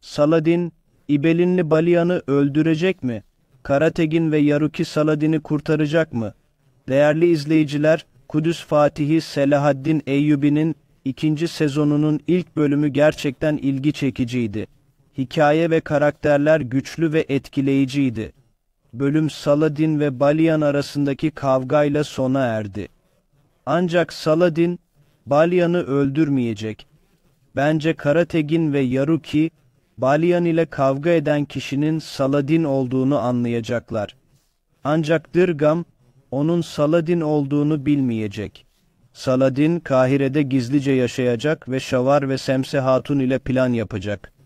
Saladin, İbelinli Balianı öldürecek mi? Karategin ve Yaruki Saladin'i kurtaracak mı? Değerli izleyiciler, Kudüs Fatihi Selahaddin Eyyubi'nin ikinci sezonunun ilk bölümü gerçekten ilgi çekiciydi. Hikaye ve karakterler güçlü ve etkileyiciydi. Bölüm Saladin ve Balian arasındaki kavgayla sona erdi. Ancak Saladin, Balianı öldürmeyecek. Bence Karategin ve Yaruki, Balian ile kavga eden kişinin Saladin olduğunu anlayacaklar. Ancak Dırgam, onun Saladin olduğunu bilmeyecek. Saladin, Kahire'de gizlice yaşayacak ve Şavar ve Semse Hatun ile plan yapacak.''